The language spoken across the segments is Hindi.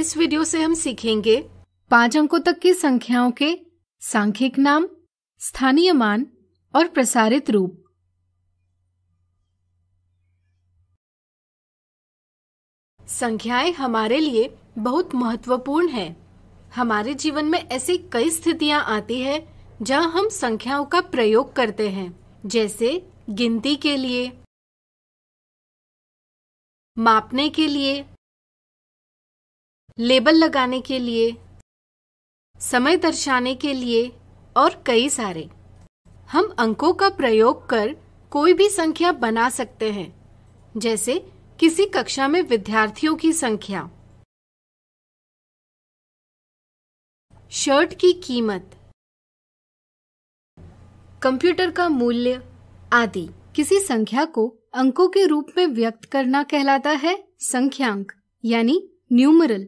इस वीडियो से हम सीखेंगे पांच अंकों तक की संख्याओं के सांख्यिक नाम स्थानीय मान और प्रसारित रूप संख्याएं हमारे लिए बहुत महत्वपूर्ण हैं। हमारे जीवन में ऐसी कई स्थितियां आती है जहां हम संख्याओं का प्रयोग करते हैं जैसे गिनती के लिए मापने के लिए लेबल लगाने के लिए समय दर्शाने के लिए और कई सारे हम अंकों का प्रयोग कर कोई भी संख्या बना सकते हैं जैसे किसी कक्षा में विद्यार्थियों की संख्या शर्ट की कीमत कंप्यूटर का मूल्य आदि किसी संख्या को अंकों के रूप में व्यक्त करना कहलाता है संख्यांक यानी न्यूमरल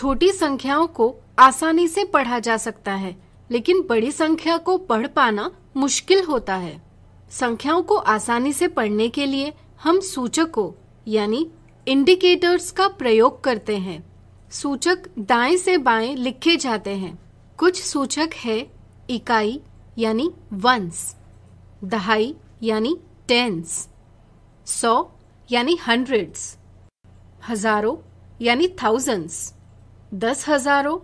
छोटी संख्याओं को आसानी से पढ़ा जा सकता है लेकिन बड़ी संख्या को पढ़ पाना मुश्किल होता है संख्याओं को आसानी से पढ़ने के लिए हम सूचकों यानी इंडिकेटर्स का प्रयोग करते हैं सूचक दाएं से बाएं लिखे जाते हैं कुछ सूचक है इकाई यानी वंस दहाई यानी टेंस सौ यानी हंड्रेड्स हजारों यानी थाउजेंड्स दस हजारों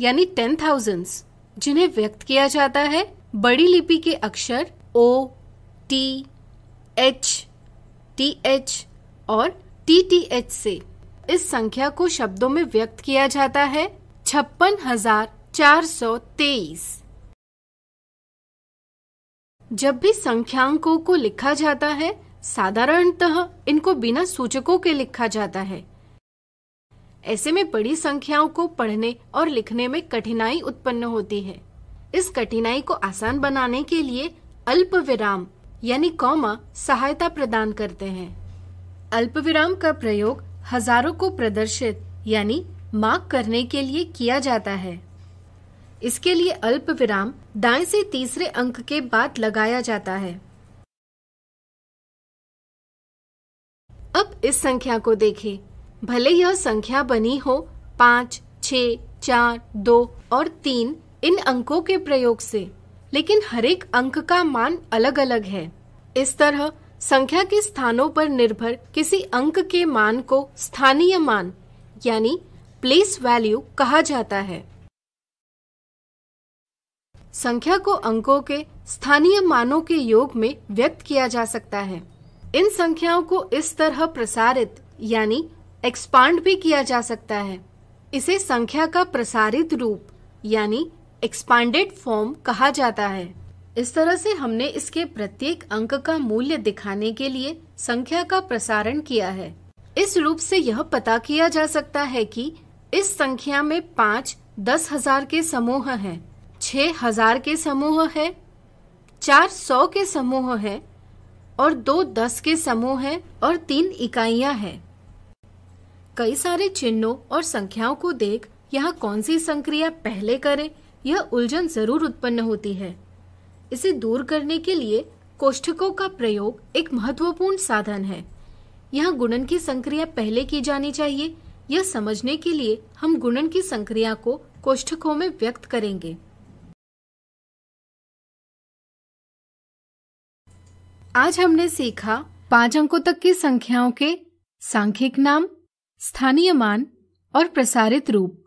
यानी टेन थाउजेंड्स जिन्हें व्यक्त किया जाता है बड़ी लिपि के अक्षर O T H T H और टी टी एच से इस संख्या को शब्दों में व्यक्त किया जाता है छप्पन हजार चार सौ तेईस जब भी संख्यांकों को लिखा जाता है साधारणतः इनको बिना सूचकों के लिखा जाता है ऐसे में बड़ी संख्याओं को पढ़ने और लिखने में कठिनाई उत्पन्न होती है इस कठिनाई को आसान बनाने के लिए अल्प विराम यानी कौमा सहायता प्रदान करते हैं अल्प विराम का प्रयोग हजारों को प्रदर्शित यानी मार्क करने के लिए किया जाता है इसके लिए अल्प विराम दाएं से तीसरे अंक के बाद लगाया जाता है अब इस संख्या को देखें भले यह संख्या बनी हो पाँच छ चार दो और तीन इन अंकों के प्रयोग से लेकिन हरेक अंक का मान अलग अलग है इस तरह संख्या के स्थानों पर निर्भर किसी अंक के मान को स्थानीय मान यानी प्लेस वैल्यू कहा जाता है संख्या को अंकों के स्थानीय मानों के योग में व्यक्त किया जा सकता है इन संख्याओं को इस तरह प्रसारित यानी एक्सपांड भी किया जा सकता है इसे संख्या का प्रसारित रूप यानी एक्सपांडेड फॉर्म कहा जाता है इस तरह से हमने इसके प्रत्येक अंक का मूल्य दिखाने के लिए संख्या का प्रसारण किया है इस रूप से यह पता किया जा सकता है कि इस संख्या में पाँच दस हजार के समूह है छह हजार के समूह है चार सौ के समूह है और दो दस के समूह है और तीन इकाइयां हैं। कई सारे चिन्हों और संख्याओं को देख यह कौन सी संक्रिया पहले करें यह उलझन जरूर उत्पन्न होती है इसे दूर करने के लिए कोष्ठकों का प्रयोग एक महत्वपूर्ण साधन है यह गुणन की संक्रिया पहले की जानी चाहिए यह समझने के लिए हम गुणन की संक्रिया को कोष्ठकों में व्यक्त करेंगे आज हमने सीखा पांच अंकों तक की संख्याओं के सांख्यिक नाम स्थानीय मान और प्रसारित रूप